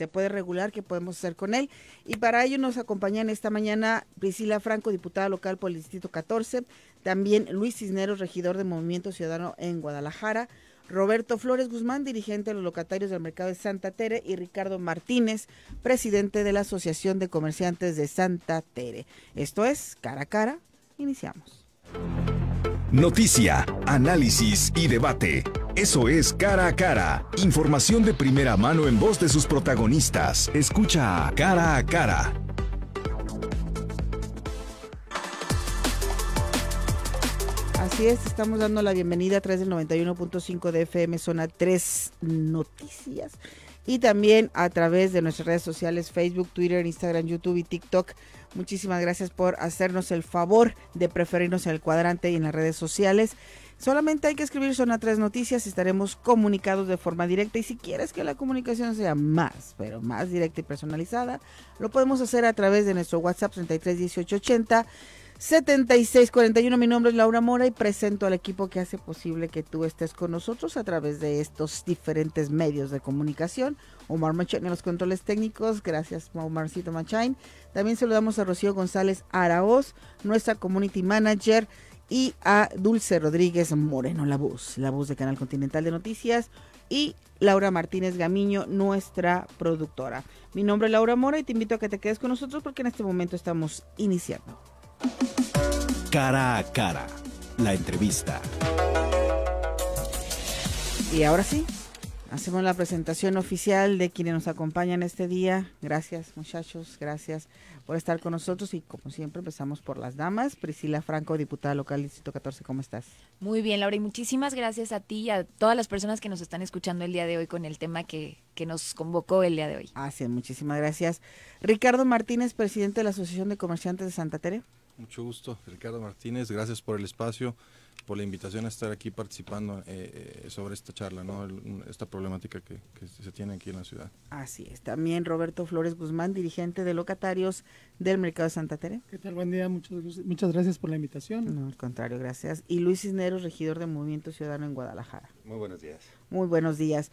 se puede regular, qué podemos hacer con él. Y para ello nos acompañan esta mañana Priscila Franco, diputada local por el Distrito 14, también Luis Cisneros, regidor de Movimiento Ciudadano en Guadalajara, Roberto Flores Guzmán, dirigente de los locatarios del mercado de Santa Tere, y Ricardo Martínez, presidente de la Asociación de Comerciantes de Santa Tere. Esto es Cara a Cara. Iniciamos. Noticia, análisis y debate. Eso es Cara a Cara. Información de primera mano en voz de sus protagonistas. Escucha Cara a Cara. Así es, estamos dando la bienvenida a través del 91.5 de FM, zona 3 Noticias. Y también a través de nuestras redes sociales, Facebook, Twitter, Instagram, YouTube y TikTok. Muchísimas gracias por hacernos el favor de preferirnos en el cuadrante y en las redes sociales. Solamente hay que escribir Zona tres Noticias, estaremos comunicados de forma directa y si quieres que la comunicación sea más, pero más directa y personalizada, lo podemos hacer a través de nuestro WhatsApp 33 18 7641. Mi nombre es Laura Mora y presento al equipo que hace posible que tú estés con nosotros a través de estos diferentes medios de comunicación. Omar Machain en los controles técnicos. Gracias, Omarcito Machain. También saludamos a Rocío González Araoz, nuestra community manager y a Dulce Rodríguez Moreno, la voz, la voz de Canal Continental de Noticias y Laura Martínez Gamiño, nuestra productora. Mi nombre es Laura Mora y te invito a que te quedes con nosotros porque en este momento estamos iniciando. Cara a cara, la entrevista. Y ahora sí, Hacemos la presentación oficial de quienes nos acompañan este día. Gracias muchachos, gracias por estar con nosotros y como siempre empezamos por las damas. Priscila Franco, diputada local Distrito 14, ¿cómo estás? Muy bien, Laura, y muchísimas gracias a ti y a todas las personas que nos están escuchando el día de hoy con el tema que, que nos convocó el día de hoy. Así ah, es, muchísimas gracias. Ricardo Martínez, presidente de la Asociación de Comerciantes de Santa Tere. Mucho gusto, Ricardo Martínez, gracias por el espacio por la invitación a estar aquí participando eh, eh, sobre esta charla, ¿no? esta problemática que, se tiene aquí en la ciudad. Así es. También Roberto Flores Guzmán, dirigente de locatarios del Mercado de Santa Teresa. ¿Qué tal? Buen día. Muchas, muchas gracias por la invitación. No, al contrario, gracias. Y Luis Cisneros, regidor de Movimiento Ciudadano en Guadalajara. Muy buenos días. Muy buenos días.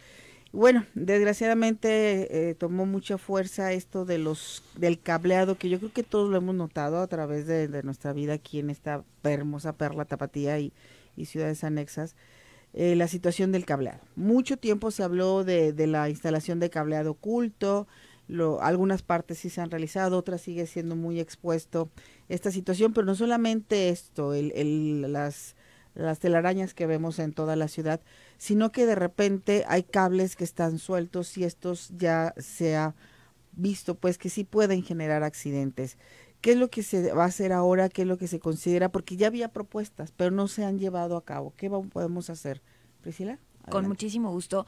Bueno, desgraciadamente eh, tomó mucha fuerza esto de los del cableado que yo creo que todos lo hemos notado a través de, nuestra vida aquí en esta hermosa perla tapatía y, ciudades anexas. Eh, la situación del cableado. Mucho tiempo se habló de, la instalación de cableado oculto, algunas partes sí se han realizado, otras sigue siendo muy expuesto esta situación, pero no solamente esto, el, las, las telarañas que vemos en toda la ciudad, sino que de repente hay cables que están sueltos y estos ya se ha visto pues que sí pueden generar accidentes. ¿Qué es lo que se va a hacer ahora? ¿Qué es lo que se considera? Porque ya había propuestas, pero no se han llevado a cabo. ¿Qué podemos hacer? Priscila. Con muchísimo gusto.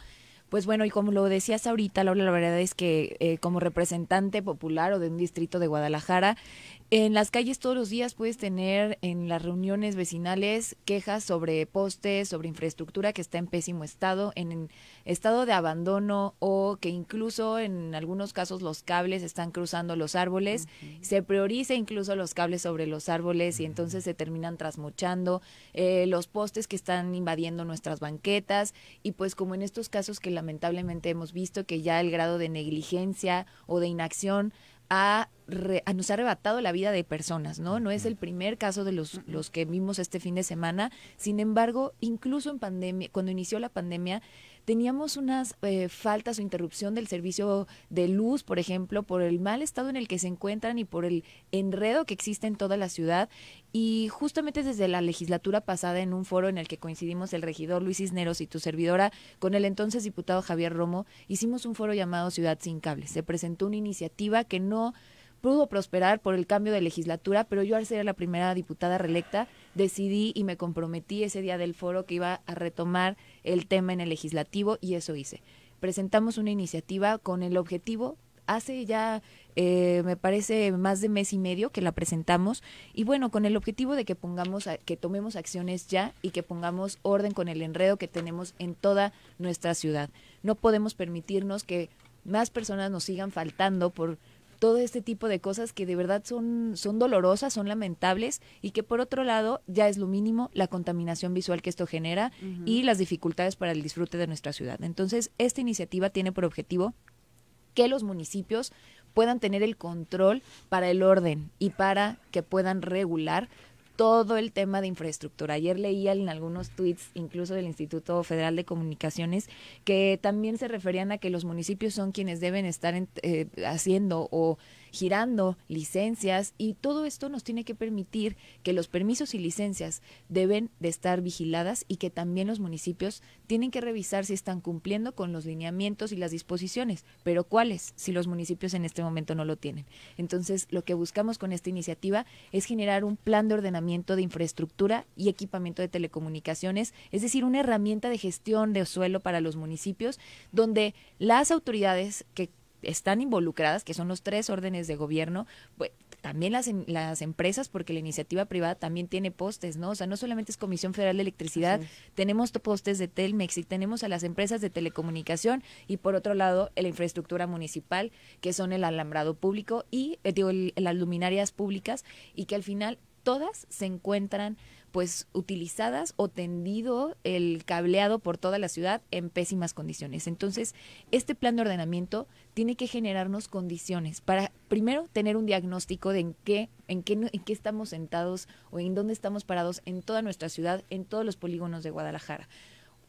Pues bueno, y como lo decías ahorita, Laura, la verdad es que eh, como representante popular o de un distrito de Guadalajara, en las calles todos los días puedes tener en las reuniones vecinales quejas sobre postes, sobre infraestructura que está en pésimo estado, en estado de abandono o que incluso en algunos casos los cables están cruzando los árboles. Se prioriza incluso los cables sobre los árboles y entonces se terminan trasmochando eh, los postes que están invadiendo nuestras banquetas y pues como en estos casos que la lamentablemente hemos visto que ya el grado de negligencia o de inacción ha nos ha arrebatado la vida de personas, ¿no? No es el primer caso de los, los que vimos este fin de semana. Sin embargo, incluso en pandemia, cuando inició la pandemia, teníamos unas eh, faltas o interrupción del servicio de luz, por ejemplo, por el mal estado en el que se encuentran y por el enredo que existe en toda la ciudad. Y justamente desde la legislatura pasada, en un foro en el que coincidimos el regidor Luis Cisneros y tu servidora con el entonces diputado Javier Romo, hicimos un foro llamado Ciudad sin Cables. Se presentó una iniciativa que no pudo prosperar por el cambio de legislatura, pero yo al ser la primera diputada reelecta decidí y me comprometí ese día del foro que iba a retomar el tema en el legislativo y eso hice. Presentamos una iniciativa con el objetivo hace ya eh, me parece más de mes y medio que la presentamos y bueno, con el objetivo de que pongamos, que tomemos acciones ya y que pongamos orden con el enredo que tenemos en toda nuestra ciudad. No podemos permitirnos que más personas nos sigan faltando por todo este tipo de cosas que de verdad son, son dolorosas, son lamentables y que por otro lado ya es lo mínimo la contaminación visual que esto genera y las dificultades para el disfrute de nuestra ciudad. Entonces, esta iniciativa tiene por objetivo que los municipios puedan tener el control para el orden y para que puedan regular todo el tema de infraestructura. Ayer leía en algunos tweets, incluso del Instituto Federal de Comunicaciones, que también se referían a que los municipios son quienes deben estar eh, haciendo o girando licencias y todo esto nos tiene que permitir que los permisos y licencias deben de estar vigiladas y que también los municipios tienen que revisar si están cumpliendo con los lineamientos y las disposiciones, pero cuáles si los municipios en este momento no lo tienen. Entonces, lo que buscamos con esta iniciativa es generar un plan de ordenamiento de infraestructura y equipamiento de telecomunicaciones, es decir, una herramienta de gestión de suelo para los municipios donde las autoridades que están involucradas, que son los tres órdenes de gobierno, pues, también em, las, empresas, porque la iniciativa privada también tiene postes, ¿no? O sea, no solamente es Comisión Federal de Electricidad, tenemos postes de Telmex y tenemos a las empresas de telecomunicación y por otro lado la infraestructura municipal, que son el alambrado público y eh, digo, las luminarias públicas y que al final todas se encuentran pues utilizadas o tendido el cableado por toda la ciudad en pésimas condiciones. Entonces, este plan de ordenamiento tiene que generarnos condiciones para primero tener un diagnóstico de en qué, en qué, en qué estamos sentados o en dónde estamos parados en toda nuestra ciudad, en todos los polígonos de Guadalajara.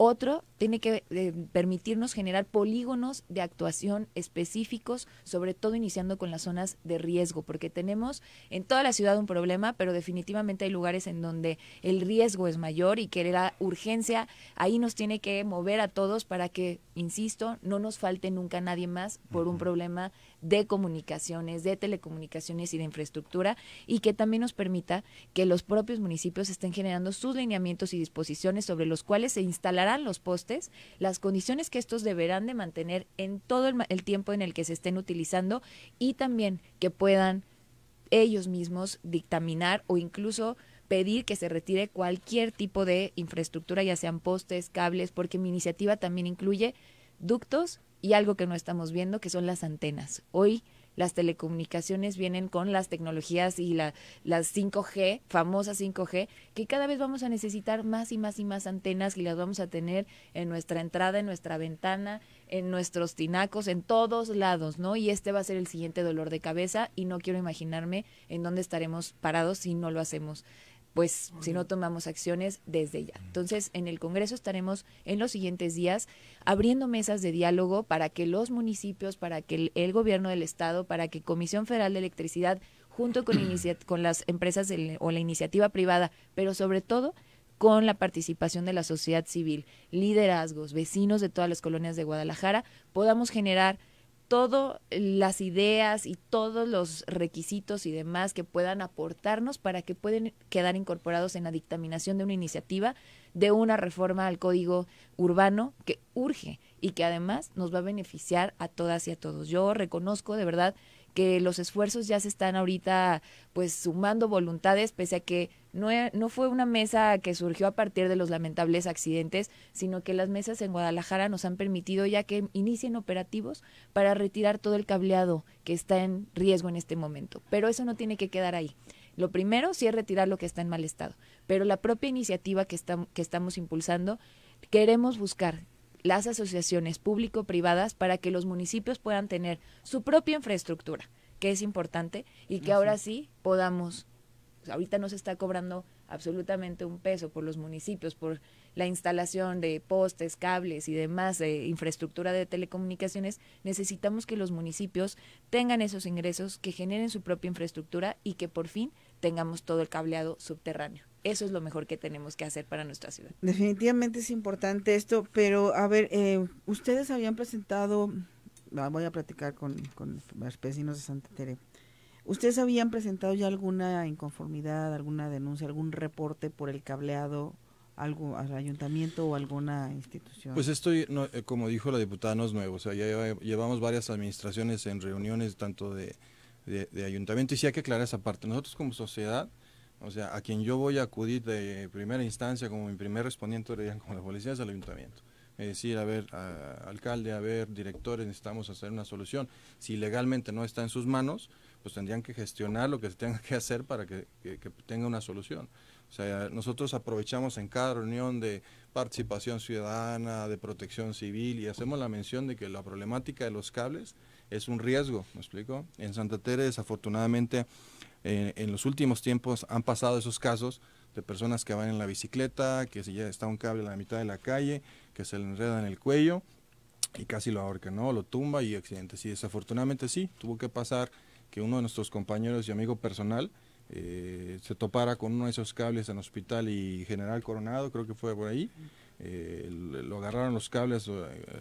Otro, tiene que eh, permitirnos generar polígonos de actuación específicos, sobre todo iniciando con las zonas de riesgo, porque tenemos en toda la ciudad un problema, pero definitivamente hay lugares en donde el riesgo es mayor y que la urgencia ahí nos tiene que mover a todos para que, insisto, no nos falte nunca nadie más por un problema de comunicaciones, de telecomunicaciones y de infraestructura y que también nos permita que los propios municipios estén generando sus lineamientos y disposiciones sobre los cuales se instalarán los postes, las condiciones que estos deberán de mantener en todo el, el tiempo en el que se estén utilizando y también que puedan ellos mismos dictaminar o incluso pedir que se retire cualquier tipo de infraestructura, ya sean postes, cables, porque mi iniciativa también incluye ductos y algo que no estamos viendo, que son las antenas. Hoy las telecomunicaciones vienen con las tecnologías y la, las 5G, famosas 5G, que cada vez vamos a necesitar más y más y más antenas y las vamos a tener en nuestra entrada, en nuestra ventana, en nuestros tinacos, en todos lados, ¿no? Y este va a ser el siguiente dolor de cabeza y no quiero imaginarme en dónde estaremos parados si no lo hacemos pues si no tomamos acciones desde ya. Entonces, en el Congreso estaremos en los siguientes días abriendo mesas de diálogo para que los municipios, para que el, gobierno del Estado, para que Comisión Federal de Electricidad, junto con, las empresas o la iniciativa privada, pero sobre todo con la participación de la sociedad civil, liderazgos, vecinos de todas las colonias de Guadalajara, podamos generar todas las ideas y todos los requisitos y demás que puedan aportarnos para que puedan quedar incorporados en la dictaminación de una iniciativa de una reforma al código urbano que urge y que además nos va a beneficiar a todas y a todos. Yo reconozco de verdad que los esfuerzos ya se están ahorita pues sumando voluntades, pese a que no, fue una mesa que surgió a partir de los lamentables accidentes, sino que las mesas en Guadalajara nos han permitido ya que inicien operativos para retirar todo el cableado que está en riesgo en este momento. Pero eso no tiene que quedar ahí. Lo primero sí es retirar lo que está en mal estado, pero la propia iniciativa que, que estamos impulsando queremos buscar las asociaciones público-privadas para que los municipios puedan tener su propia infraestructura, que es importante, y que ahora sí podamos, ahorita no se está cobrando absolutamente un peso por los municipios, por la instalación de postes, cables y demás de eh, infraestructura de telecomunicaciones, necesitamos que los municipios tengan esos ingresos, que generen su propia infraestructura y que por fin tengamos todo el cableado subterráneo eso es lo mejor que tenemos que hacer para nuestra ciudad. Definitivamente es importante esto, pero a ver, eh, ustedes habían presentado, ah, voy a platicar con, con los vecinos de Santa Tere, ustedes habían presentado ya alguna inconformidad, alguna denuncia, algún reporte por el cableado algo al ayuntamiento o alguna institución? Pues esto, eh, como dijo la diputada, no es nuevo. O sea, ya llevamos varias administraciones en reuniones tanto de, de, ayuntamiento y sí hay que aclarar esa parte. Nosotros como sociedad o sea, a quien yo voy a acudir de primera instancia como mi primer respondiente, como la policía, es al ayuntamiento. Es decir, a ver, alcalde, a ver, directores, necesitamos hacer una solución. Si legalmente no está en sus manos, pues tendrían que gestionar lo que se tenga que hacer para que, tenga una solución. O sea, nosotros aprovechamos en cada reunión de participación ciudadana, de protección civil y hacemos la mención de que la problemática de los cables es un riesgo, ¿me explico? En Santa Teresa, desafortunadamente, eh, en los últimos tiempos han pasado esos casos de personas que van en la bicicleta, que si ya está un cable en la mitad de la calle, que se le enreda en el cuello y casi lo ahorcan, ¿no? Lo tumba y accidentes. Y desafortunadamente sí, tuvo que pasar que uno de nuestros compañeros y amigo personal eh, se topara con uno de esos cables en hospital y General Coronado, creo que fue por ahí. Eh, lo agarraron los cables,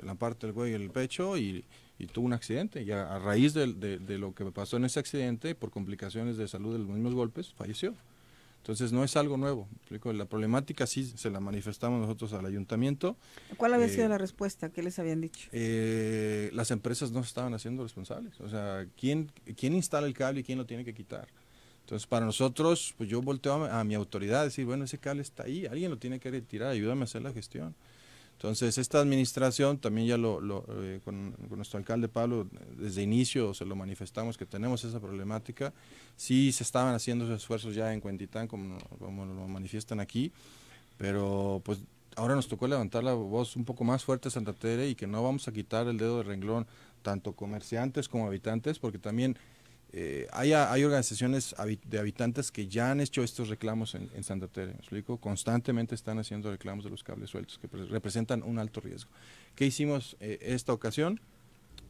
la parte del cuello y el pecho y y tuvo un accidente. Y a, raíz de, lo que pasó en ese accidente, por complicaciones de salud de los mismos golpes, falleció. Entonces no es algo nuevo. La problemática sí se la manifestamos nosotros al ayuntamiento. ¿Cuál había eh, sido la respuesta? ¿Qué les habían dicho? Eh, las empresas no se estaban haciendo responsables. O sea, ¿quién, ¿quién instala el cable y quién lo tiene que quitar? Entonces, para nosotros, pues yo volteo a, a mi autoridad a decir, bueno, ese cable está ahí, alguien lo tiene que retirar, ayúdame a hacer la gestión. Entonces, esta administración, también ya lo, eh, con, nuestro alcalde Pablo, desde inicio se lo manifestamos que tenemos esa problemática. Sí se estaban haciendo esos esfuerzos ya en Cuentitán, como, como lo manifiestan aquí, pero pues ahora nos tocó levantar la voz un poco más fuerte a Santa Tere y que no vamos a quitar el dedo de renglón, tanto comerciantes como habitantes, porque también eh, hay, hay, organizaciones de habitantes que ya han hecho estos reclamos en, Santa Teresa, Constantemente están haciendo reclamos de los cables sueltos que representan un alto riesgo. ¿Qué hicimos eh, esta ocasión?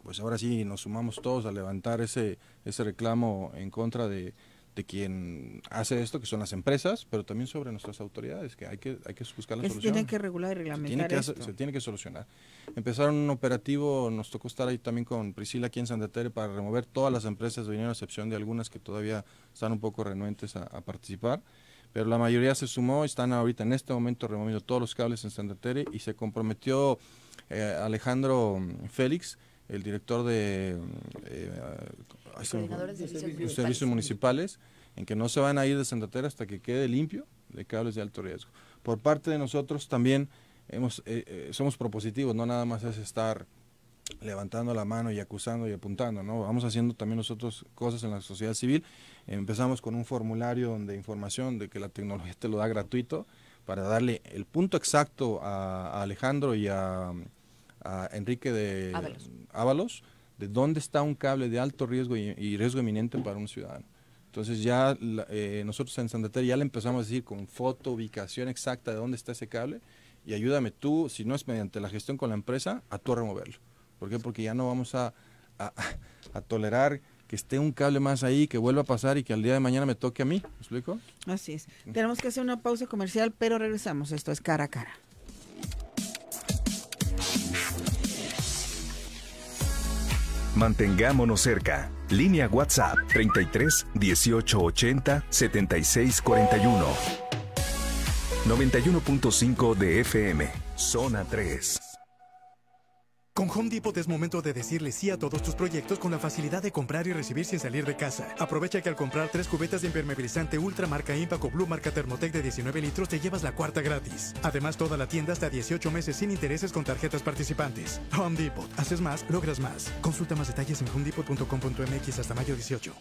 Pues ahora sí nos sumamos todos a levantar ese, ese reclamo en contra de, de quien hace esto, que son las empresas, pero también sobre nuestras autoridades, que hay que, hay que buscar la solución. Se tiene que regular y reglamentar. Se tiene que, solucionar. Empezaron un operativo, nos tocó estar ahí también con Priscila aquí en Santa para remover todas las empresas de dinero, a excepción de algunas que todavía están un poco renuentes a, participar pero la mayoría se sumó, están ahorita en este momento removiendo todos los cables en Santa y se comprometió eh, Alejandro mm, Félix el director de eh, los servicios, municipales. en que no se van a ir de Santa hasta que quede limpio de cables de alto riesgo. Por parte de nosotros también hemos, eh, eh, somos propositivos, no nada más es estar levantando la mano y acusando y apuntando, ¿no? Vamos haciendo también nosotros cosas en la sociedad civil. Empezamos con un formulario de información de que la tecnología te lo da gratuito para darle el punto exacto a Alejandro y a a Enrique de Ávalos de dónde está un cable de alto riesgo y, riesgo eminente para un ciudadano. Entonces ya eh, nosotros en Santander ya le empezamos a decir con foto, ubicación exacta de dónde está ese cable y ayúdame tú, si no es mediante la gestión con la empresa, a tú removerlo. ¿Por qué? Porque ya no vamos a, a tolerar que esté un cable más ahí, que vuelva a pasar y que al día de mañana me toque a mí. ¿Me explico? Así es. Tenemos que hacer una pausa comercial, pero regresamos. Esto es cara a cara. Mantengámonos cerca. Línea WhatsApp 33 1880 7641. 91.5 de FM, Zona 3. Con Home Depot es momento de decirle sí a todos tus proyectos con la facilidad de comprar y recibir sin salir de casa. Aprovecha que al comprar tres cubetas de impermeabilizante Ultra marca Impaco Blue marca Thermotec de 19 litros te llevas la cuarta gratis. Además, toda la tienda hasta 18 meses sin intereses con tarjetas participantes. Home Depot. Haces más, logras más. Consulta más detalles en homedepot.com.mx hasta mayo 18.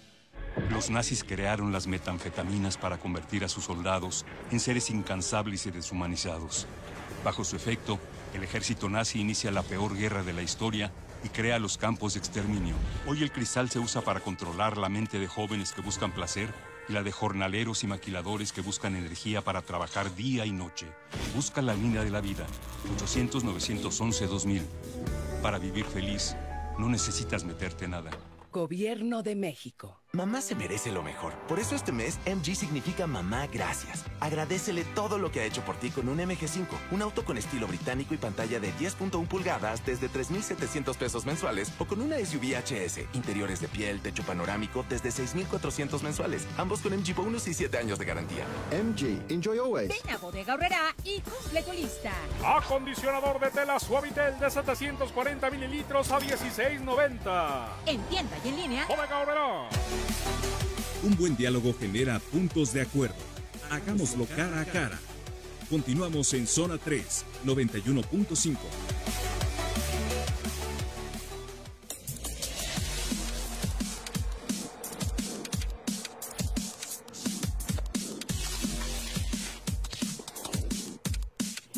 Los nazis crearon las metanfetaminas para convertir a sus soldados en seres incansables y deshumanizados. Bajo su efecto, el ejército nazi inicia la peor guerra de la historia y crea los campos de exterminio. Hoy el cristal se usa para controlar la mente de jóvenes que buscan placer y la de jornaleros y maquiladores que buscan energía para trabajar día y noche. Busca la línea de la vida, 800-911-2000. Para vivir feliz, no necesitas meterte nada. Gobierno de México. Mamá se merece lo mejor. Por eso este mes MG significa mamá gracias. Agradecele todo lo que ha hecho por ti con un MG5, un auto con estilo británico y pantalla de 10.1 pulgadas desde 3.700 pesos mensuales o con una SUV HS, interiores de piel, techo panorámico desde 6.400 mensuales, ambos con MG bonus y 7 años de garantía. MG, enjoy always. Ven a Bodega y cumple lista. Acondicionador de tela Suavitel de 740 mililitros a 16.90. En tienda y en línea. Bodega Horrera. Un buen diálogo genera puntos de acuerdo. Hagámoslo cara a cara. Continuamos en zona 3, 91.5.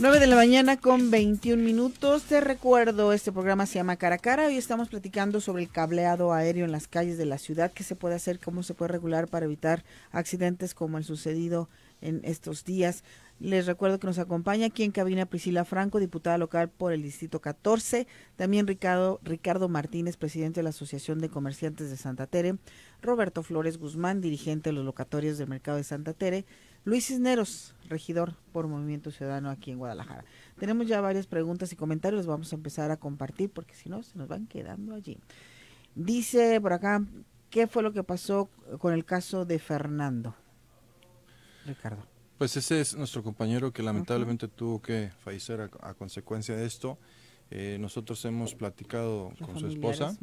9 de la mañana con 21 minutos. Te recuerdo, este programa se llama Cara a Cara. Hoy estamos platicando sobre el cableado aéreo en las calles de la ciudad, qué se puede hacer, cómo se puede regular para evitar accidentes como el sucedido en estos días. Les recuerdo que nos acompaña aquí en cabina Priscila Franco, diputada local por el Distrito 14. También Ricardo, Ricardo Martínez, presidente de la Asociación de Comerciantes de Santa Tere. Roberto Flores Guzmán, dirigente de los locatorios del Mercado de Santa Tere. Luis Cisneros, regidor por Movimiento Ciudadano aquí en Guadalajara. Tenemos ya varias preguntas y comentarios, vamos a empezar a compartir porque si no se nos van quedando allí. Dice por acá, ¿qué fue lo que pasó con el caso de Fernando? Ricardo. Pues ese es nuestro compañero que lamentablemente tuvo que fallecer a, consecuencia de esto. Eh, nosotros hemos platicado con su esposa.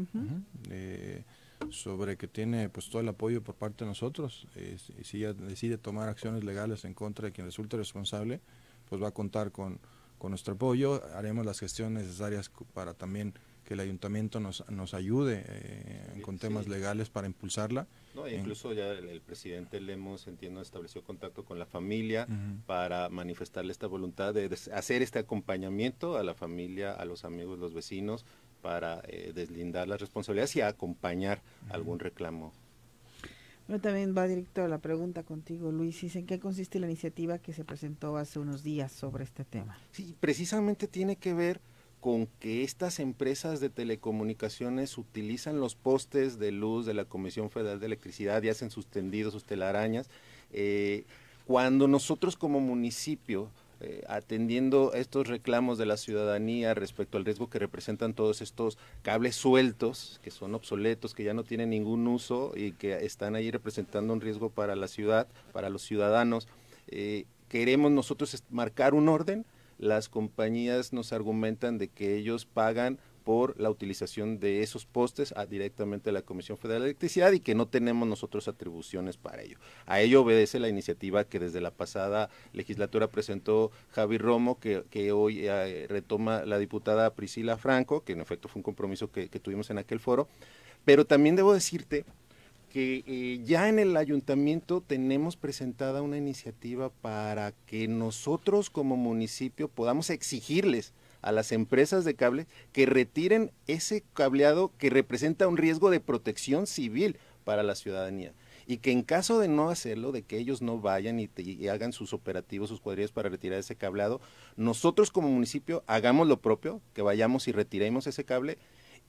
Eh, sobre que tiene pues todo el apoyo por parte de nosotros y eh, si ella decide tomar acciones legales en contra de quien resulte responsable pues va a contar con, nuestro apoyo haremos las gestiones necesarias para también que el ayuntamiento nos, nos ayude eh, con temas legales para impulsarla. No, incluso ya el, presidente Lemos, entiendo, estableció contacto con la familia para manifestarle esta voluntad de hacer este acompañamiento a la familia, a los amigos, los vecinos, para eh, deslindar las responsabilidades y acompañar algún reclamo. Bueno, también va directo a la pregunta contigo, Luis. ¿En qué consiste la iniciativa que se presentó hace unos días sobre este tema? Sí, precisamente tiene que ver con que estas empresas de telecomunicaciones utilizan los postes de luz de la Comisión Federal de Electricidad y hacen sus tendidos, sus telarañas. Eh, cuando nosotros como municipio eh, atendiendo estos reclamos de la ciudadanía respecto al riesgo que representan todos estos cables sueltos, que son obsoletos, que ya no tienen ningún uso y que están ahí representando un riesgo para la ciudad, para los ciudadanos. Eh, queremos nosotros marcar un orden. Las compañías nos argumentan de que ellos pagan por la utilización de esos postes a, directamente a la Comisión Federal de Electricidad y que no tenemos nosotros atribuciones para ello. A ello obedece la iniciativa que desde la pasada legislatura presentó Javi Romo, que, hoy eh, retoma la diputada Priscila Franco, que en efecto fue un compromiso que, tuvimos en aquel foro. Pero también debo decirte que eh, ya en el ayuntamiento tenemos presentada una iniciativa para que nosotros como municipio podamos exigirles a las empresas de cable que retiren ese cableado que representa un riesgo de protección civil para la ciudadanía y que en caso de no hacerlo, de que ellos no vayan y, hagan sus operativos, sus cuadrillas para retirar ese cableado, nosotros como municipio hagamos lo propio, que vayamos y retiremos ese cable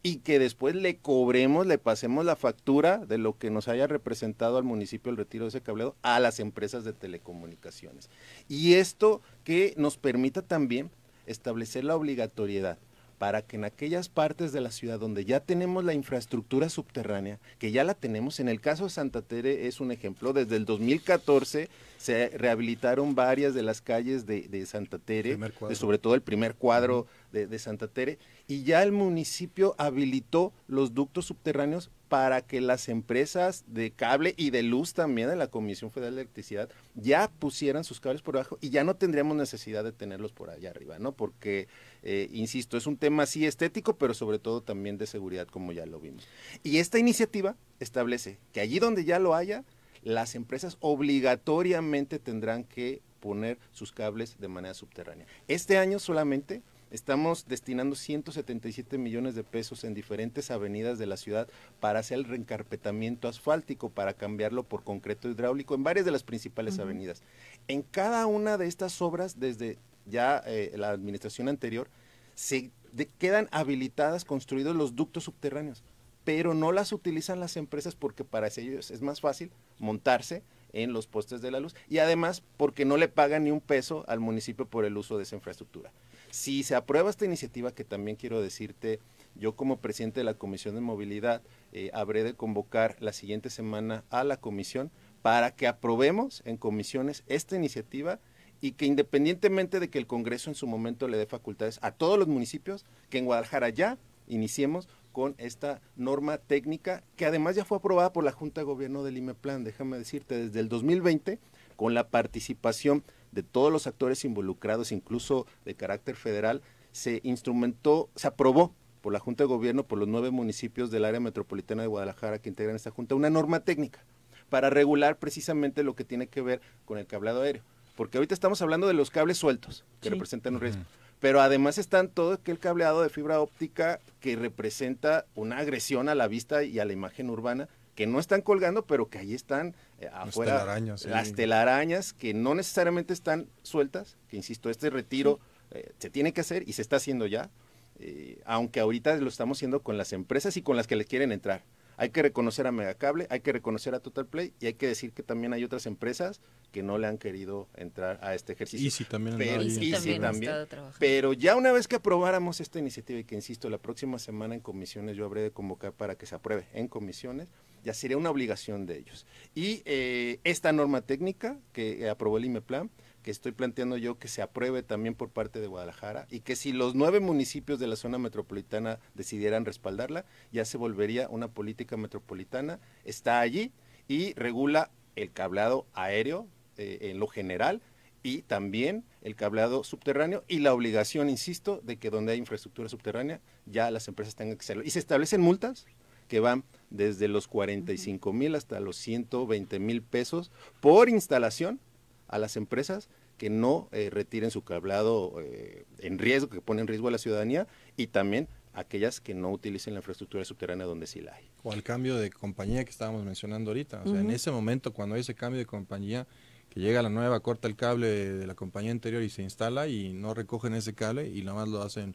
y que después le cobremos, le pasemos la factura de lo que nos haya representado al municipio el retiro de ese cableado a las empresas de telecomunicaciones. Y esto que nos permita también establecer la obligatoriedad para que en aquellas partes de la ciudad donde ya tenemos la infraestructura subterránea, que ya la tenemos, en el caso de Santa Tere es un ejemplo, desde el 2014 se rehabilitaron varias de las calles de, Santa Tere, sobre todo el primer cuadro de, de Santa Tere, y ya el municipio habilitó los ductos subterráneos para que las empresas de cable y de luz también de la Comisión Federal de Electricidad ya pusieran sus cables por abajo y ya no tendríamos necesidad de tenerlos por allá arriba, ¿no? Porque, eh, insisto, es un tema sí estético, pero sobre todo también de seguridad, como ya lo vimos. Y esta iniciativa establece que allí donde ya lo haya, las empresas obligatoriamente tendrán que poner sus cables de manera subterránea. Este año solamente Estamos destinando 177 millones de pesos en diferentes avenidas de la ciudad para hacer el reencarpetamiento asfáltico, para cambiarlo por concreto hidráulico en varias de las principales avenidas. En cada una de estas obras, desde ya eh, la administración anterior, se quedan habilitadas, construidos los ductos subterráneos, pero no las utilizan las empresas porque para ellos es más fácil montarse en los postes de la luz y además porque no le pagan ni un peso al municipio por el uso de esa infraestructura. Si se aprueba esta iniciativa, que también quiero decirte, yo como presidente de la Comisión de Movilidad eh, habré de convocar la siguiente semana a la comisión para que aprobemos en comisiones esta iniciativa y que independientemente de que el Congreso en su momento le dé facultades a todos los municipios, que en Guadalajara ya iniciemos con esta norma técnica que además ya fue aprobada por la Junta de Gobierno del IMEPLAN, déjame decirte, desde el 2020, con la participación de todos los actores involucrados, incluso de carácter federal, se instrumentó, se aprobó por la Junta de Gobierno, por los nueve municipios del área metropolitana de Guadalajara que integran esta Junta, una norma técnica para regular precisamente lo que tiene que ver con el cableado aéreo. Porque ahorita estamos hablando de los cables sueltos, que representan un riesgo. Pero además están todo aquel cableado de fibra óptica que representa una agresión a la vista y a la imagen urbana que no están colgando, pero que ahí están eh, afuera. Las telarañas. que no necesariamente están sueltas, que insisto, este retiro eh, se tiene que hacer y se está haciendo ya, eh, aunque ahorita lo estamos haciendo con las empresas y con las que les quieren entrar. Hay que reconocer a Megacable, hay que reconocer a Total Play y hay que decir que también hay otras empresas que no le han querido entrar a este ejercicio. si también. Pero, también, pero ya una vez que aprobáramos esta iniciativa y que insisto, la próxima semana en comisiones yo habré de convocar para que se apruebe en comisiones, ya sería una obligación de ellos. Y eh, esta norma técnica que aprobó el IMEPLAN, que estoy planteando yo que se apruebe también por parte de Guadalajara y que si los nueve municipios de la zona metropolitana decidieran respaldarla, ya se volvería una política metropolitana, está allí y regula el cableado aéreo eh, en lo general y también el cableado subterráneo y la obligación, insisto, de que donde hay infraestructura subterránea ya las empresas tengan que hacerlo. Y se establecen multas que van desde los 45 mil hasta los 120 mil pesos por instalación a las empresas que no eh, retiren su cablado eh, en riesgo, que pone en riesgo a la ciudadanía y también aquellas que no utilicen la infraestructura subterránea donde sí la hay. O al cambio de compañía que estábamos mencionando ahorita. O sea, en ese momento, cuando hay ese cambio de compañía, que llega la nueva, corta el cable de la compañía anterior y se instala y no recogen ese cable y nada más lo hacen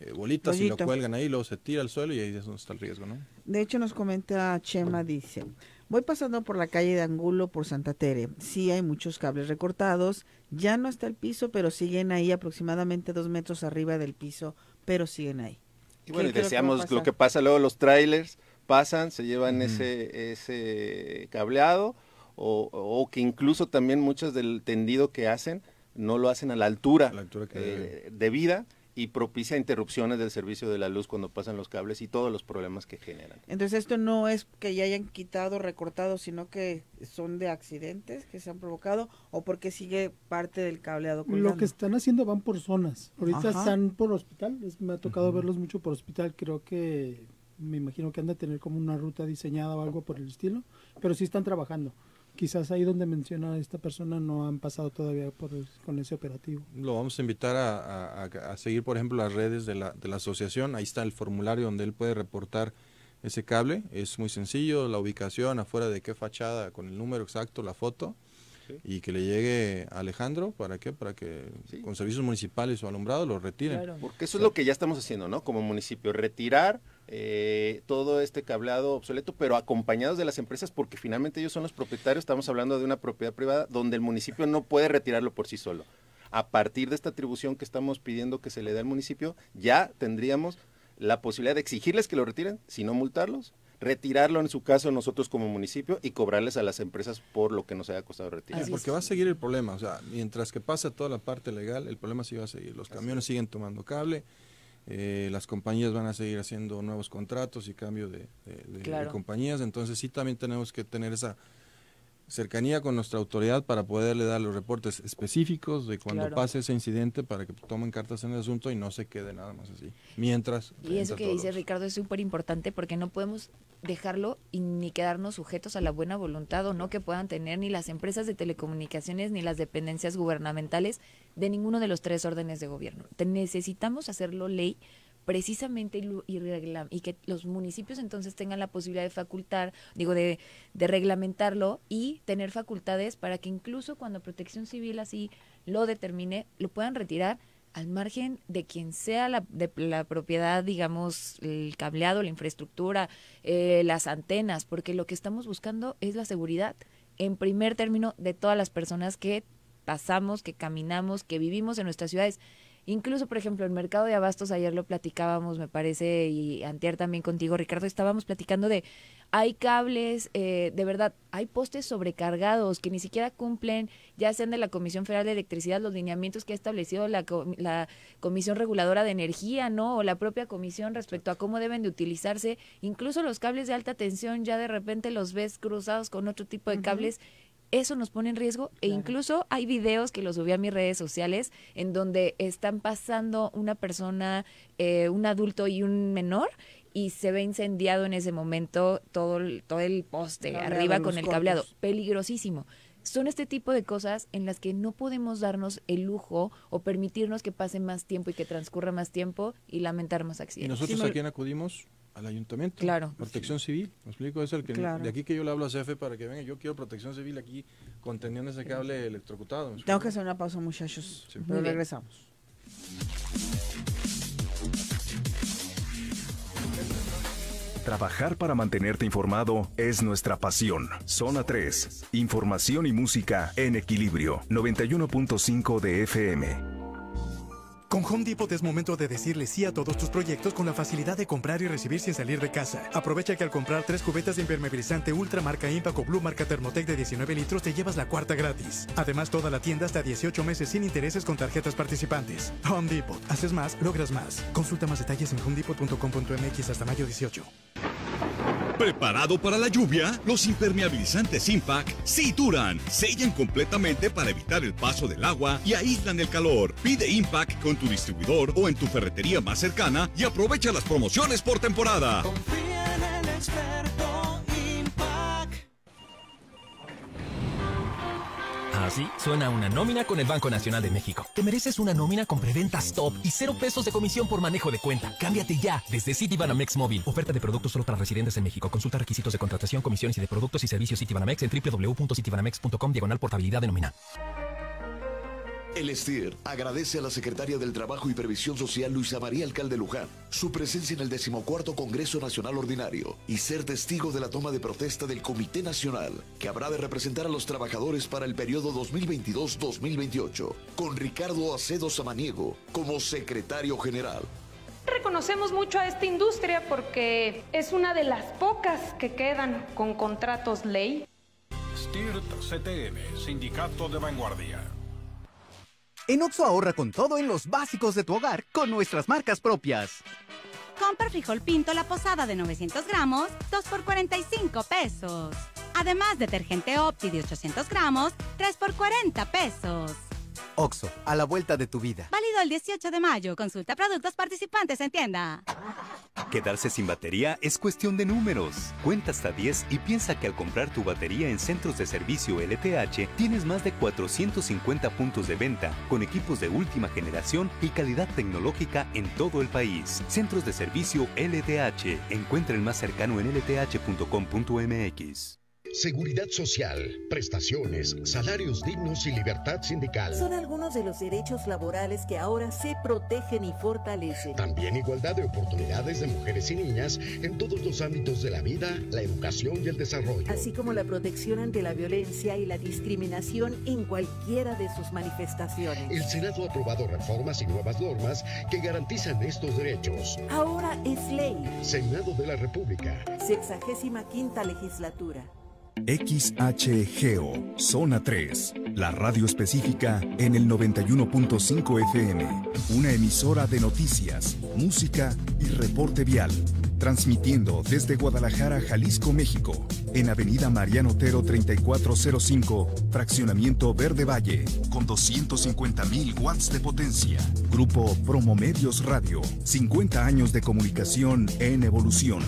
eh, bolitas y lo cuelgan ahí, luego se tira al suelo y ahí es donde está el riesgo, ¿no? De hecho, nos comenta Chema, dice... Voy pasando por la calle de Angulo por Santa Tere. Sí hay muchos cables recortados, ya no está el piso, pero siguen ahí aproximadamente dos metros arriba del piso, pero siguen ahí. Y bueno, deseamos lo que pasa luego los trailers pasan, se llevan ese, ese cableado o, que incluso también muchos del tendido que hacen no lo hacen a la altura, la altura eh, debida y propicia interrupciones del servicio de la luz cuando pasan los cables y todos los problemas que generan. Entonces esto no es que ya hayan quitado, recortado, sino que son de accidentes que se han provocado o porque sigue parte del cableado. Lo que están haciendo van por zonas. Ahorita están por hospital, me ha tocado verlos mucho por hospital, creo que me imagino que han de tener como una ruta diseñada o algo por el estilo, pero sí están trabajando quizás ahí donde menciona esta persona no han pasado todavía con ese operativo. Lo vamos a invitar a, a seguir, por ejemplo, las redes de la, de la, asociación. Ahí está el formulario donde él puede reportar ese cable. Es muy sencillo, la ubicación, afuera de qué fachada, con el número exacto, la foto y que le llegue a Alejandro, ¿para qué? Para que con servicios municipales o alumbrado lo retiren. Porque eso es lo que ya estamos haciendo, ¿no? Como municipio, retirar eh, todo este cableado obsoleto, pero acompañados de las empresas, porque finalmente ellos son los propietarios, estamos hablando de una propiedad privada donde el municipio no puede retirarlo por sí solo. A partir de esta atribución que estamos pidiendo que se le dé al municipio, ya tendríamos la posibilidad de exigirles que lo retiren, si no multarlos, retirarlo en su caso nosotros como municipio y cobrarles a las empresas por lo que nos haya costado retirar. porque va a seguir el problema, o sea, mientras que pasa toda la parte legal, el problema sí va a seguir. Los camiones siguen tomando cable, eh, las compañías van a seguir haciendo nuevos contratos y cambio de, de compañías, entonces sí también tenemos que tener esa cercanía con nuestra autoridad para poderle dar los reportes específicos de cuando pase ese incidente para que tomen cartas en el asunto y no se quede nada más así. Mientras... Y eso que dice Ricardo es súper importante porque no podemos dejarlo y ni quedarnos sujetos a la buena voluntad o no que puedan tener ni las empresas de telecomunicaciones ni las dependencias gubernamentales de ninguno de los tres órdenes de gobierno. necesitamos hacerlo ley precisamente y, que los municipios entonces tengan la posibilidad de facultar, digo, de, reglamentarlo y tener facultades para que incluso cuando Protección Civil así lo determine, lo puedan retirar al margen de quien sea la, de, la propiedad, digamos, el cableado, la infraestructura, eh, las antenas, porque lo que estamos buscando es la seguridad, en primer término, de todas las personas que pasamos, que caminamos, que vivimos en nuestras ciudades. Incluso, por ejemplo, el mercado de abastos, ayer lo platicábamos, me parece, y antier también contigo, Ricardo, estábamos platicando de, hay cables, eh, de verdad, hay postes sobrecargados que ni siquiera cumplen, ya sean de la Comisión Federal de Electricidad, los lineamientos que ha establecido la, Comisión Reguladora de Energía, ¿no? O la propia comisión respecto a cómo deben de utilizarse. Incluso los cables de alta tensión ya de repente los ves cruzados con otro tipo de cables eso nos pone en riesgo e incluso hay videos que los subí a mis redes sociales en donde están pasando una persona, eh, un adulto y un menor y se ve incendiado en ese momento todo el, todo el poste arriba con el cableado. Peligrosísimo. Son este tipo de cosas en las que no podemos darnos el lujo o permitirnos que pase más tiempo y que transcurra más tiempo y lamentar más accidentes. ¿Y nosotros a quién acudimos? al ayuntamiento. Claro. Protección civil, ¿me explico? Es el que de aquí que yo le hablo a CF para que venga, yo quiero protección civil aquí conteniendo ese cable electrocutado. Tengo que hacer una pausa, muchachos. Pero regresamos. Trabajar para mantenerte informado es nuestra pasión. Zona 3, información y música en equilibrio, 91.5 de FM. Con Home Depot es momento de decirle sí a todos tus proyectos con la facilidad de comprar y recibir sin salir de casa. Aprovecha que al comprar tres cubetas de impermeabilizante Ultra marca Impaco Blue marca Thermotec de 19 litros te llevas la cuarta gratis. Además, toda la tienda hasta 18 meses sin intereses con tarjetas participantes. Home Depot. Haces más, logras más. Consulta más detalles en homedepot.com.mx hasta mayo 18. ¿Preparado para la lluvia? Los impermeabilizantes Impact sí duran, sellan completamente para evitar el paso del agua y aíslan el calor. Pide Impact con tu distribuidor o en tu ferretería más cercana y aprovecha las promociones por temporada. Confía en el experto. suena una nómina con el Banco Nacional de México. Te mereces una nómina con preventa stop y cero pesos de comisión por manejo de cuenta. Cámbiate ya desde Citibanamex Móvil. Oferta de productos solo para residentes en México. Consulta requisitos de contratación, comisiones y de productos y servicios Citibanamex en www.citibanamex.com diagonal portabilidad de nómina. El STIR agradece a la secretaria del Trabajo y Previsión Social Luisa María Alcalde Luján su presencia en el decimocuarto Congreso Nacional Ordinario y ser testigo de la toma de protesta del Comité Nacional que habrá de representar a los trabajadores para el periodo 2022-2028 con Ricardo Acedo Samaniego como secretario general. Reconocemos mucho a esta industria porque es una de las pocas que quedan con contratos ley. STIR CTM, Sindicato de Vanguardia. En Oxo ahorra con todo en los básicos de tu hogar con nuestras marcas propias. Compra frijol pinto la posada de 900 gramos, 2 por 45 pesos. Además, detergente Opti de 800 gramos, 3 por 40 pesos. Oxo, a la vuelta de tu vida. Válido el 18 de mayo. Consulta productos participantes en tienda. Quedarse sin batería es cuestión de números. Cuenta hasta 10 y piensa que al comprar tu batería en centros de servicio LTH tienes más de 450 puntos de venta con equipos de última generación y calidad tecnológica en todo el país. Centros de servicio LTH. Encuentra el más cercano en lth.com.mx. Seguridad social, prestaciones, salarios dignos y libertad sindical. Son algunos de los derechos laborales que ahora se protegen y fortalecen. También igualdad de oportunidades de mujeres y niñas en todos los ámbitos de la vida, la educación y el desarrollo. Así como la protección ante la violencia y la discriminación en cualquiera de sus manifestaciones. El Senado ha aprobado reformas y nuevas normas que garantizan estos derechos. Ahora es ley. Senado de la República. Sexagésima quinta legislatura. XHGO, Zona 3, la radio específica en el 91.5 FM, una emisora de noticias, música y reporte vial, transmitiendo desde Guadalajara, Jalisco, México, en Avenida Mariano Otero 3405, Fraccionamiento Verde Valle, con 250.000 watts de potencia. Grupo Promomedios Radio, 50 años de comunicación en evolución.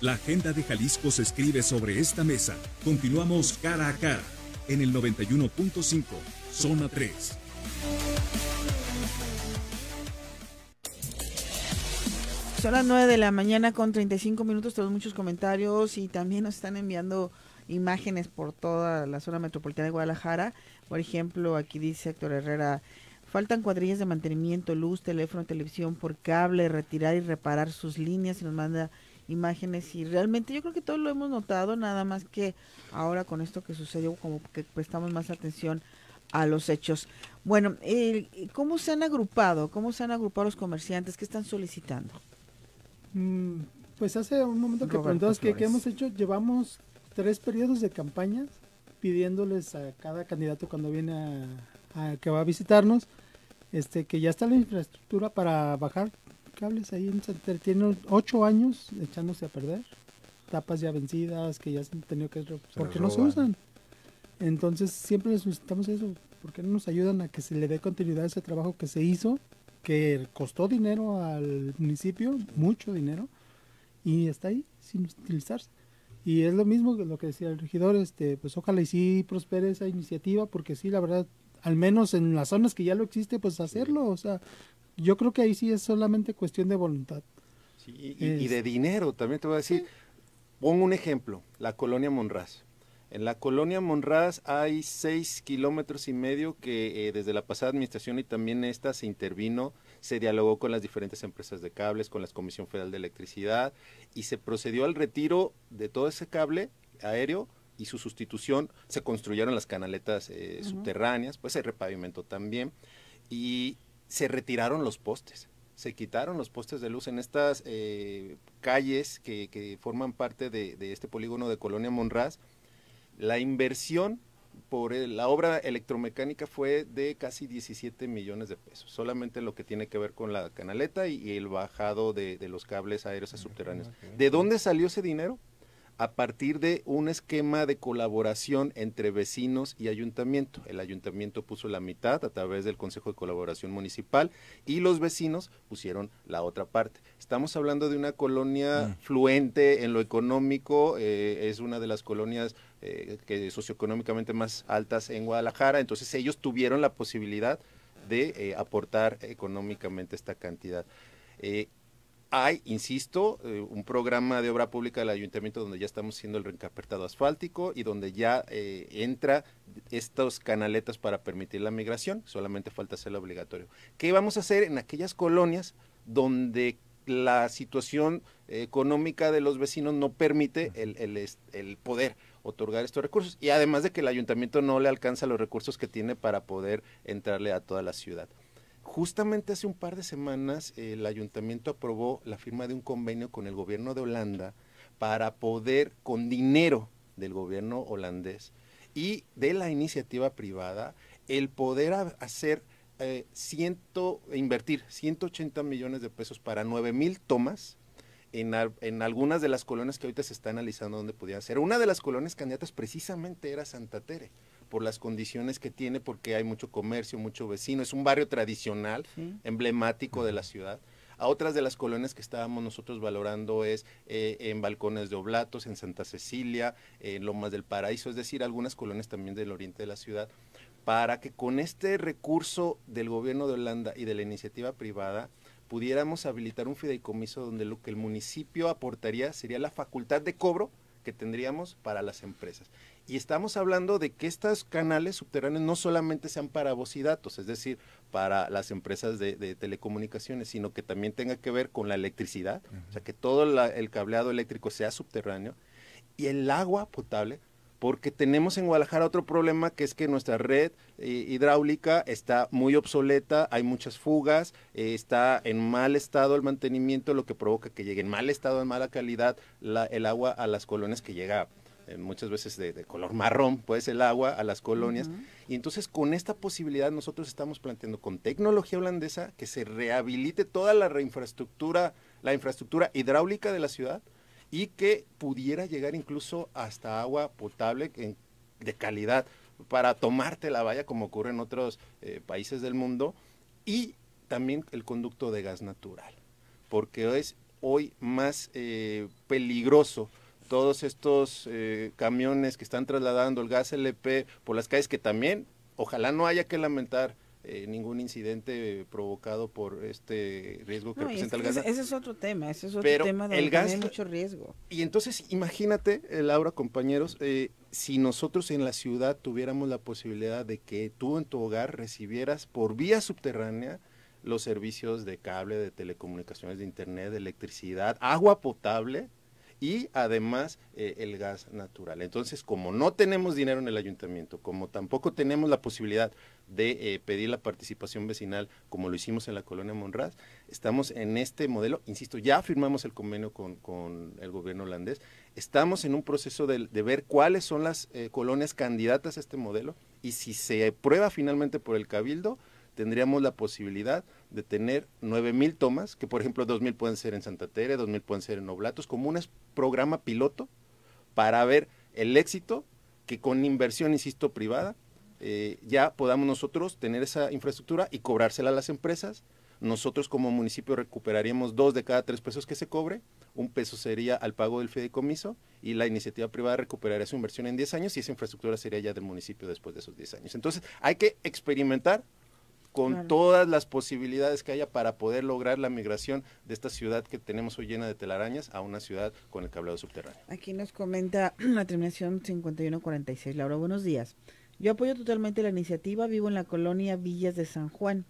La agenda de Jalisco se escribe sobre esta mesa. Continuamos cara a cara en el 91.5, zona 3. Son las 9 de la mañana con 35 minutos, tenemos muchos comentarios y también nos están enviando imágenes por toda la zona metropolitana de Guadalajara. Por ejemplo, aquí dice Héctor Herrera, Faltan cuadrillas de mantenimiento, luz, teléfono, televisión por cable, retirar y reparar sus líneas. Y nos manda imágenes y realmente yo creo que todos lo hemos notado, nada más que ahora con esto que sucedió como que prestamos más atención a los hechos. Bueno, ¿cómo se han agrupado? ¿Cómo se han agrupado los comerciantes? ¿Qué están solicitando? Mm, pues hace un momento que preguntabas que, hemos hecho, llevamos tres periodos de campañas pidiéndoles a cada candidato cuando viene a, que va a visitarnos, este, que ya está la infraestructura para bajar cables ahí en Santander. Tienen ocho años echándose a perder. Tapas ya vencidas, que ya se han tenido que... porque no se usan. Entonces siempre les necesitamos eso. porque no nos ayudan a que se le dé continuidad a ese trabajo que se hizo? Que costó dinero al municipio, mucho dinero, y está ahí sin utilizarse. Y es lo mismo que lo que decía el regidor, este, pues ojalá y si prospere esa iniciativa, porque sí, la verdad, al menos en las zonas que ya lo existe, pues hacerlo, o sea, yo creo que ahí sí es solamente cuestión de voluntad. y, de dinero, también te voy a decir, pongo un ejemplo, la colonia Monraz. En la colonia Monraz hay seis kilómetros y medio que eh, desde la pasada administración y también esta se intervino, se dialogó con las diferentes empresas de cables, con la Comisión Federal de Electricidad y se procedió al retiro de todo ese cable aéreo y su sustitución. Se construyeron las canaletas eh, subterráneas, pues se repavimentó también y se retiraron los postes. Se quitaron los postes de luz en estas eh, calles que, que, forman parte de, de, este polígono de Colonia Monraz. La inversión por la obra electromecánica fue de casi 17 millones de pesos, solamente lo que tiene que ver con la canaleta y, el bajado de, de, los cables aéreos a ah, subterráneos. ¿De dónde salió ese dinero? a partir de un esquema de colaboración entre vecinos y ayuntamiento. El ayuntamiento puso la mitad a través del Consejo de Colaboración Municipal y los vecinos pusieron la otra parte. Estamos hablando de una colonia mm. fluente en lo económico, eh, es una de las colonias eh, que socioeconómicamente más altas en Guadalajara, entonces ellos tuvieron la posibilidad de eh, aportar económicamente esta cantidad. Hay, insisto, eh, un programa de obra pública del ayuntamiento donde ya estamos haciendo el reencapertado asfáltico y donde ya entran eh, entra estos canaletas para permitir la migración, solamente falta hacerlo obligatorio. ¿Qué vamos a hacer en aquellas colonias donde la situación económica de los vecinos no permite el poder? otorgar estos recursos y además de que el ayuntamiento no le alcanza los recursos que tiene para poder entrarle a toda la ciudad justamente hace un par de semanas el ayuntamiento aprobó la firma de un convenio con el gobierno de Holanda para poder, con dinero del gobierno holandés y de la iniciativa privada, el poder hacer eh, ciento, invertir 180 millones de pesos para 9 mil tomas en, algunas de las colonias que ahorita se está analizando donde podía ser. Una de las colonias candidatas precisamente era Santa Tere por las condiciones que tiene, porque hay mucho comercio, mucho vecino. Es un barrio tradicional, emblemático de la ciudad. A otras de las colonias que estábamos nosotros valorando es eh, en Balcones de Oblatos, en Santa Cecilia, en Lomas del Paraíso, es decir, algunas colonias también del oriente de la ciudad, para que con este recurso del gobierno de Holanda y de la iniciativa privada pudiéramos habilitar un fideicomiso donde lo que el municipio aportaría sería la facultad de cobro que tendríamos para las empresas. Y estamos hablando de que estos canales subterráneos no solamente sean para voz y datos, es decir, para las empresas de, telecomunicaciones, sino que también tenga que ver con la electricidad, o sea, que todo el cableado eléctrico sea subterráneo y el agua potable porque tenemos en Guadalajara otro problema que es que nuestra red eh, hidráulica está muy obsoleta, hay muchas fugas, eh, está en mal estado el mantenimiento, lo que provoca que llegue en mal estado, en mala calidad el agua a las colonias que llega eh, muchas veces de, color marrón, pues el agua a las colonias. Y entonces con esta posibilidad nosotros estamos planteando con tecnología holandesa que se rehabilite toda la infraestructura, la infraestructura hidráulica de la ciudad y que pudiera llegar incluso hasta agua potable de calidad para tomarte la valla como ocurre en otros eh, países del mundo y también el conducto de gas natural, porque es hoy más eh, peligroso todos estos eh, camiones que están trasladando el gas LP por las calles que también, ojalá no haya que lamentar eh, ningún incidente provocado por este riesgo que presenta representa el gas. Ese, es otro tema, ese es otro tema del gas, mucho riesgo. Y entonces imagínate, eh, Laura, compañeros, eh, si nosotros en la ciudad tuviéramos la posibilidad de que tú en tu hogar recibieras por vía subterránea los servicios de cable, de telecomunicaciones, de internet, de electricidad, agua potable, y además eh, el gas natural. Entonces, como no tenemos dinero en el ayuntamiento, como tampoco tenemos la posibilidad de eh, pedir la participación vecinal como lo hicimos en la colonia Monraz, estamos en este modelo, insisto, ya firmamos el convenio con, con el gobierno holandés, estamos en un proceso de, ver cuáles son las eh, colonias candidatas a este modelo y si se prueba finalmente por el cabildo, tendríamos la posibilidad de tener 9.000 tomas, que por ejemplo 2.000 pueden ser en Santa Tere, 2.000 pueden ser en Oblatos, como un programa piloto para ver el éxito que con inversión, insisto, privada, eh, ya podamos nosotros tener esa infraestructura y cobrársela a las empresas. Nosotros como municipio recuperaríamos dos de cada tres pesos que se cobre, un peso sería al pago del fideicomiso y la iniciativa privada recuperaría su inversión en 10 años y esa infraestructura sería ya del municipio después de esos 10 años. Entonces hay que experimentar con todas las posibilidades que haya para poder lograr la migración de esta ciudad que tenemos hoy llena de telarañas a una ciudad con el cableado subterráneo. Aquí nos comenta la terminación 5146. Laura, buenos días. Yo apoyo totalmente la iniciativa, vivo en la colonia Villas de San Juan.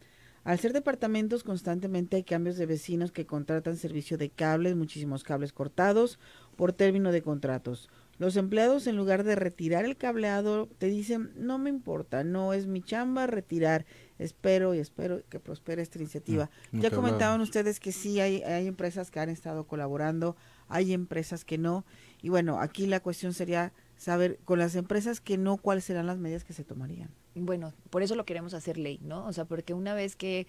Al ser departamentos, constantemente hay cambios de vecinos que contratan servicio de cables, muchísimos cables cortados por término de contratos. Los empleados, en lugar de retirar el cableado, te dicen, no me importa, no es mi chamba retirar espero y espero que prospere esta iniciativa. Ah, ya comentaban ustedes que sí, hay, hay empresas que han estado colaborando, hay empresas que no. Y bueno, aquí la cuestión sería saber con las empresas que no, cuáles serán las medidas que se tomarían. Bueno, por eso lo queremos hacer ley, ¿no? O sea, porque una vez que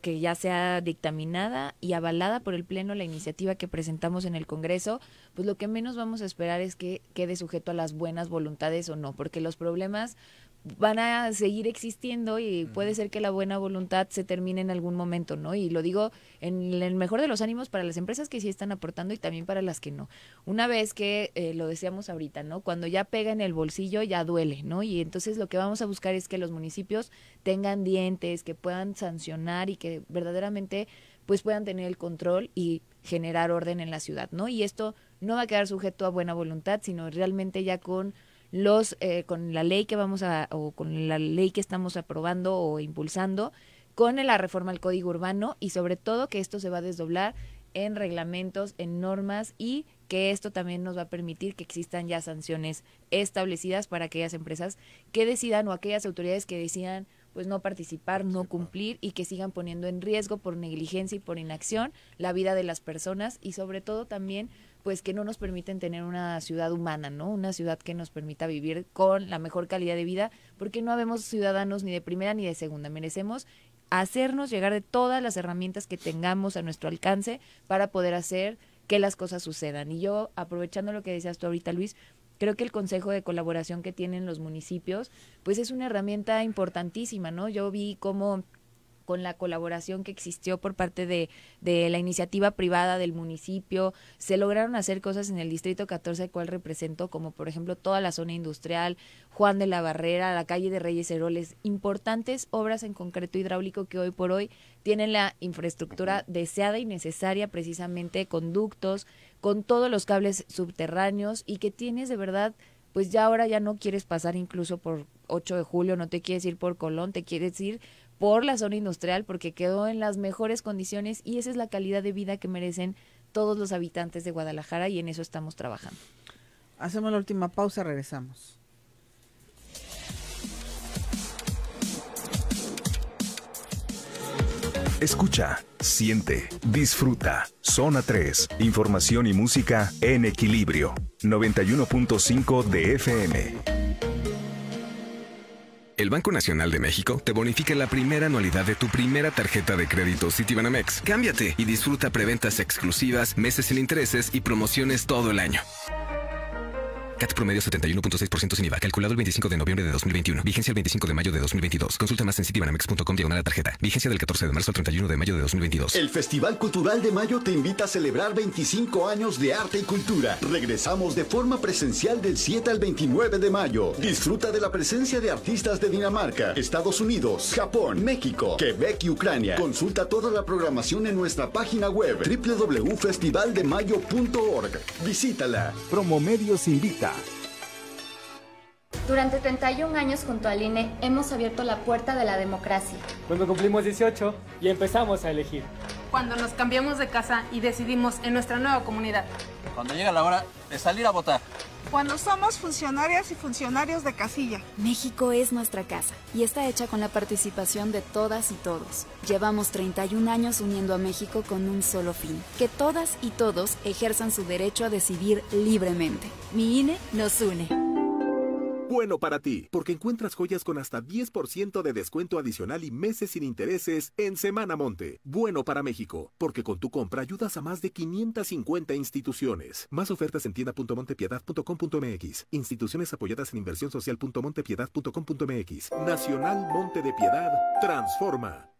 que ya sea dictaminada y avalada por el Pleno la iniciativa que presentamos en el Congreso, pues lo que menos vamos a esperar es que quede sujeto a las buenas voluntades o no, porque los problemas van a seguir existiendo y puede ser que la buena voluntad se termine en algún momento, ¿no? Y lo digo en el mejor de los ánimos para las empresas que sí están aportando y también para las que no. Una vez que eh, lo decíamos ahorita, ¿no? Cuando ya pega en el bolsillo ya duele, ¿no? Y entonces lo que vamos a buscar es que los municipios tengan dientes, que puedan sancionar y que verdaderamente pues puedan tener el control y generar orden en la ciudad, ¿no? Y esto no va a quedar sujeto a buena voluntad, sino realmente ya con los eh, con la ley que vamos a o con la ley que estamos aprobando o impulsando con la reforma al código urbano y sobre todo que esto se va a desdoblar en reglamentos, en normas y que esto también nos va a permitir que existan ya sanciones establecidas para aquellas empresas que decidan o aquellas autoridades que decidan pues no participar, no cumplir y que sigan poniendo en riesgo por negligencia y por inacción la vida de las personas y sobre todo también pues que no nos permiten tener una ciudad humana, ¿no? Una ciudad que nos permita vivir con la mejor calidad de vida, porque no habemos ciudadanos ni de primera ni de segunda. Merecemos hacernos llegar de todas las herramientas que tengamos a nuestro alcance para poder hacer que las cosas sucedan. Y yo, aprovechando lo que decías tú ahorita, Luis, creo que el consejo de colaboración que tienen los municipios, pues es una herramienta importantísima, ¿no? Yo vi cómo con la colaboración que existió por parte de, de la iniciativa privada del municipio, se lograron hacer cosas en el Distrito 14, el cual representó como por ejemplo toda la zona industrial, Juan de la Barrera, la calle de Reyes Heroles, importantes obras en concreto hidráulico que hoy por hoy tienen la infraestructura deseada y necesaria, precisamente conductos, con todos los cables subterráneos y que tienes de verdad pues ya ahora ya no quieres pasar incluso por 8 de julio, no te quieres ir por Colón, te quieres ir por la zona industrial porque quedó en las mejores condiciones y esa es la calidad de vida que merecen todos los habitantes de Guadalajara y en eso estamos trabajando. Hacemos la última pausa, regresamos. Escucha, siente, disfruta. Zona 3, información y música en equilibrio. 91.5 de FM el Banco Nacional de México te bonifica la primera anualidad de tu primera tarjeta de crédito Citibanamex. Cámbiate y disfruta preventas exclusivas, meses sin intereses y promociones todo el año. CAT promedio 71.6% sin IVA, calculado el 25 de noviembre de 2021. Vigencia el 25 de mayo de 2022. Consulta más en citibanamex.com tarjeta. Vigencia del 14 de marzo al 31 de mayo de 2022. El Festival Cultural de Mayo te invita a celebrar 25 años de arte y cultura. Regresamos de forma presencial del 7 al 29 de mayo. Disfruta de la presencia de artistas de Dinamarca, Estados Unidos, Japón, México, Quebec y Ucrania. Consulta toda la programación en nuestra página web www.festivaldemayo.org. Visítala. Promomedios invita durante 31 años junto al INE hemos abierto la puerta de la democracia. Cuando cumplimos 18 y empezamos a elegir. Cuando nos cambiamos de casa y decidimos en nuestra nueva comunidad. Cuando llega la hora de salir a votar cuando somos funcionarias y funcionarios de casilla. México es nuestra casa y está hecha con la participación de todas y todos. Llevamos 31 años uniendo a México con un solo fin, que todas y todos ejerzan su derecho a decidir libremente. Mi INE nos une bueno para ti, porque encuentras joyas con hasta 10% de descuento adicional y meses sin intereses en Semana Monte. Bueno para México, porque con tu compra ayudas a más de 550 instituciones. Más ofertas en tienda.montepiedad.com.mx. Instituciones apoyadas en inversión social.montepiedad.com.mx. Nacional Monte de Piedad transforma.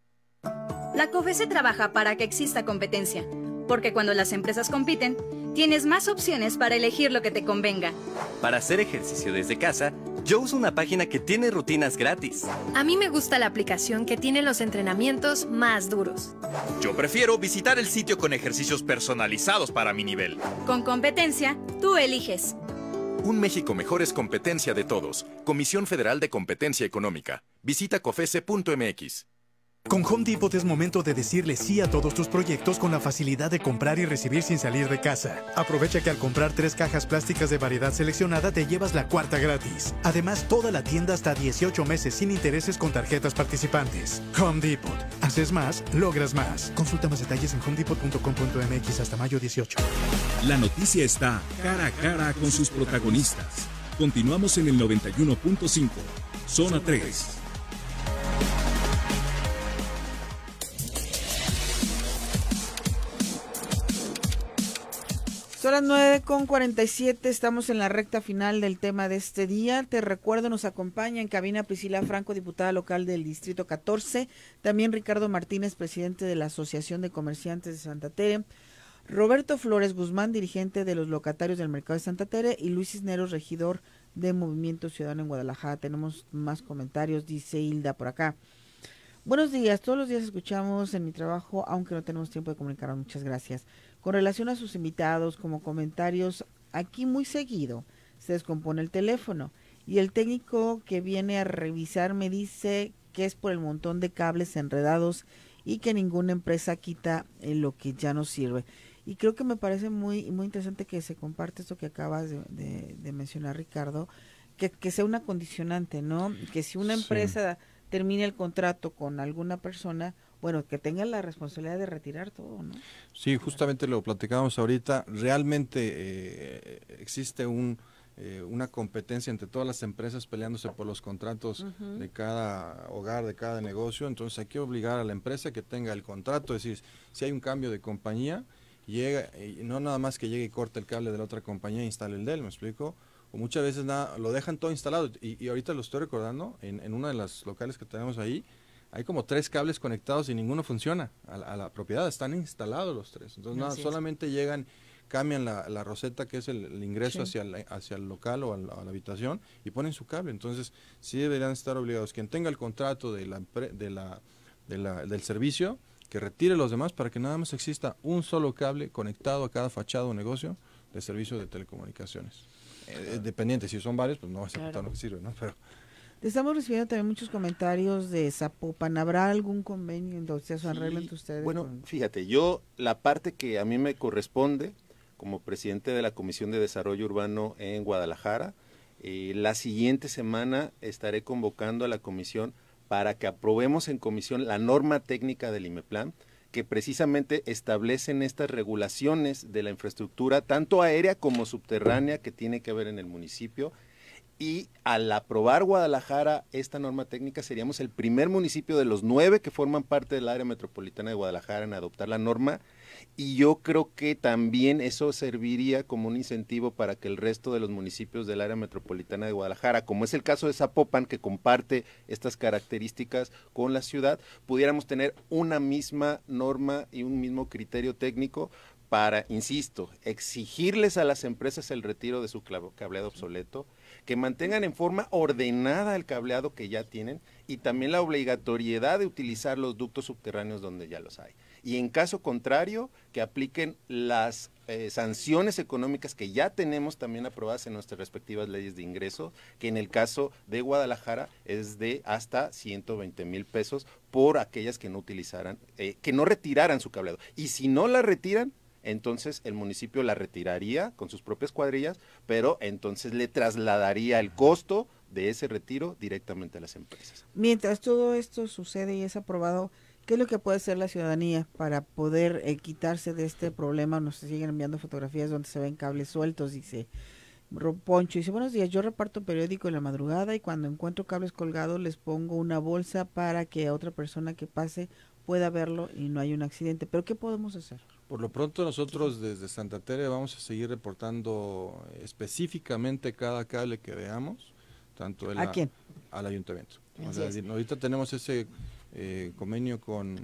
La COFE trabaja para que exista competencia porque cuando las empresas compiten, tienes más opciones para elegir lo que te convenga. Para hacer ejercicio desde casa, yo uso una página que tiene rutinas gratis. A mí me gusta la aplicación que tiene los entrenamientos más duros. Yo prefiero visitar el sitio con ejercicios personalizados para mi nivel. Con competencia, tú eliges. Un México mejor es competencia de todos. Comisión Federal de Competencia Económica. Visita cofese.mx. Con Home Depot es momento de decirle sí a todos tus proyectos con la facilidad de comprar y recibir sin salir de casa. Aprovecha que al comprar tres cajas plásticas de variedad seleccionada te llevas la cuarta gratis. Además, toda la tienda hasta 18 meses sin intereses con tarjetas participantes. Home Depot. Haces más, logras más. Consulta más detalles en homedepot.com.mx hasta mayo 18. La noticia está cara a cara con sus protagonistas. Continuamos en el 91.5, zona 3. Son las 9 con estamos en la recta final del tema de este día. Te recuerdo, nos acompaña en cabina Priscila Franco, diputada local del Distrito 14, también Ricardo Martínez, presidente de la Asociación de Comerciantes de Santa Tere, Roberto Flores Guzmán, dirigente de los locatarios del Mercado de Santa Tere y Luis Cisneros, regidor de Movimiento Ciudadano en Guadalajara. Tenemos más comentarios, dice Hilda por acá. Buenos días, todos los días escuchamos en mi trabajo, aunque no tenemos tiempo de comunicarnos. Muchas gracias con relación a sus invitados como comentarios, aquí muy seguido se descompone el teléfono y el técnico que viene a revisar me dice que es por el montón de cables enredados y que ninguna empresa quita eh, lo que ya no sirve. Y creo que me parece muy, muy interesante que se comparte esto que acabas de, mencionar, Ricardo, que, sea una condicionante, ¿no? Que si una empresa termina el contrato con alguna persona, bueno, que tengan la responsabilidad de retirar todo, ¿no? Sí, justamente lo platicábamos ahorita. Realmente eh, existe eh, una competencia entre todas las empresas peleándose por los contratos de cada hogar, de cada negocio. Entonces hay que obligar a la empresa que tenga el contrato, es decir, si hay un cambio de compañía, llega, no nada más que llegue y corte el cable de la otra compañía e instale el él, ¿me explico? o muchas veces lo dejan todo instalado. Y, ahorita lo estoy recordando, en una de las locales que tenemos ahí, hay como tres cables conectados y ninguno funciona a, la propiedad, están instalados los tres. Entonces, nada, solamente llegan, cambian la, la, roseta que es el, ingreso hacia, el, hacia el local o a la, habitación y ponen su cable. Entonces, sí deberían estar obligados. Quien tenga el contrato de la, de la del servicio, que retire los demás para que nada más exista un solo cable conectado a cada fachada o negocio de servicio de telecomunicaciones. Eh, dependiente, si son varios, pues no va a ser lo que sirve, ¿no? Pero, estamos recibiendo también muchos comentarios de Zapopan. ¿Habrá algún convenio en donde se entre ustedes? Bueno, fíjate, yo la parte que a mí me corresponde como presidente de la Comisión de Desarrollo Urbano en Guadalajara, eh, la siguiente semana estaré convocando a la comisión para que aprobemos en comisión la norma técnica del IMEPLAN que precisamente establecen estas regulaciones de la infraestructura, tanto aérea como subterránea, que tiene que ver en el municipio y al aprobar Guadalajara esta norma técnica seríamos el primer municipio de los nueve que forman parte del área metropolitana de Guadalajara en adoptar la norma y yo creo que también eso serviría como un incentivo para que el resto de los municipios del área metropolitana de Guadalajara, como es el caso de Zapopan, que comparte estas características con la ciudad, pudiéramos tener una misma norma y un mismo criterio técnico para, insisto, exigirles a las empresas el retiro de su cableado obsoleto que mantengan en forma ordenada el cableado que ya tienen y también la obligatoriedad de utilizar los ductos subterráneos donde ya los hay. Y en caso contrario, que apliquen las eh, sanciones económicas que ya tenemos también aprobadas en nuestras respectivas leyes de ingreso, que en el caso de Guadalajara es de hasta 120 mil pesos por aquellas que no utilizaran, eh, que no retiraran su cableado. Y si no la retiran, entonces el municipio la retiraría con sus propias cuadrillas, pero entonces le trasladaría el costo de ese retiro directamente a las empresas. Mientras todo esto sucede y es aprobado, ¿qué es lo que puede hacer la ciudadanía para poder eh, quitarse de este problema? Nos siguen enviando fotografías donde se ven cables sueltos, dice Poncho. Dice, buenos días, yo reparto periódico en la madrugada y cuando encuentro cables colgados les pongo una bolsa para que otra persona que pase pueda verlo y no haya un accidente. ¿Pero qué podemos hacer? Por lo pronto nosotros desde Santa Tere vamos a seguir reportando específicamente cada cable que veamos, tanto ¿A al ayuntamiento. O ahorita tenemos ese eh, convenio con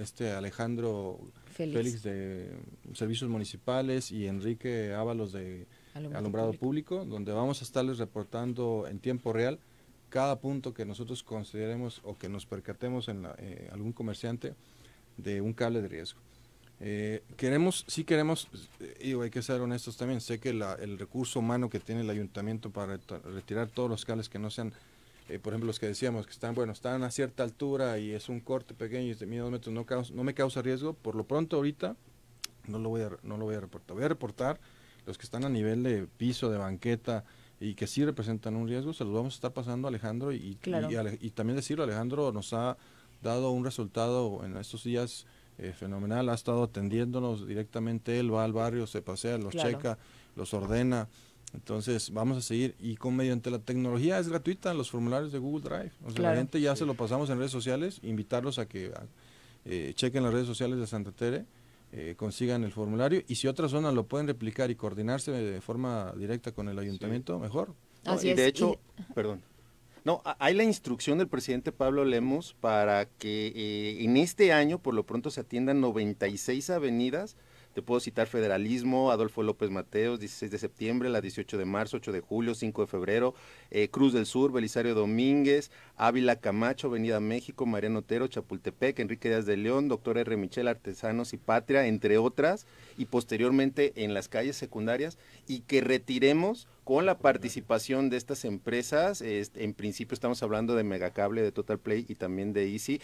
este Alejandro Félix. de Servicios Municipales y Enrique Ábalos de Alumbrado, Público. donde vamos a estarles reportando en tiempo real cada punto que nosotros consideremos o que nos percatemos en eh, algún comerciante de un cable de riesgo. Eh, queremos, sí queremos, y pues, eh, hay que ser honestos también, sé que el recurso humano que tiene el ayuntamiento para retirar todos los cables que no sean, eh, por ejemplo, los que decíamos que están, bueno, están a cierta altura y es un corte pequeño y de mil dos metros, no, no me causa riesgo, por lo pronto ahorita no lo voy a, no lo voy a reportar. Voy a reportar los que están a nivel de piso, de banqueta y que sí representan un riesgo, se los vamos a estar pasando Alejandro y también decirlo, Alejandro nos ha dado un resultado en estos días eh, fenomenal, ha estado atendiéndonos directamente, él va al barrio, se pasea, los checa, los ordena. Entonces, vamos a seguir y con mediante la tecnología es gratuita los formularios de Google Drive. O sea, la gente ya se lo pasamos en redes sociales, invitarlos a que eh, chequen las redes sociales de Santa Tere, eh, consigan el formulario y si otras zonas lo pueden replicar y coordinarse de forma directa con el ayuntamiento, mejor. Así y de hecho, perdón. No, hay la instrucción del presidente Pablo Lemos para que eh, en este año por lo pronto se atiendan 96 avenidas te puedo citar Federalismo, Adolfo López Mateos, 16 de septiembre, la 18 de marzo, 8 de julio, 5 de febrero, eh, Cruz del Sur, Belisario Domínguez, Ávila Camacho, Avenida México, Mariano Otero, Chapultepec, Enrique Díaz de León, Doctor R. Michel, Artesanos y Patria, entre otras, y posteriormente en las calles secundarias, y que retiremos con la participación de estas empresas, este, en principio estamos hablando de Megacable, de Total Play y también de Easy,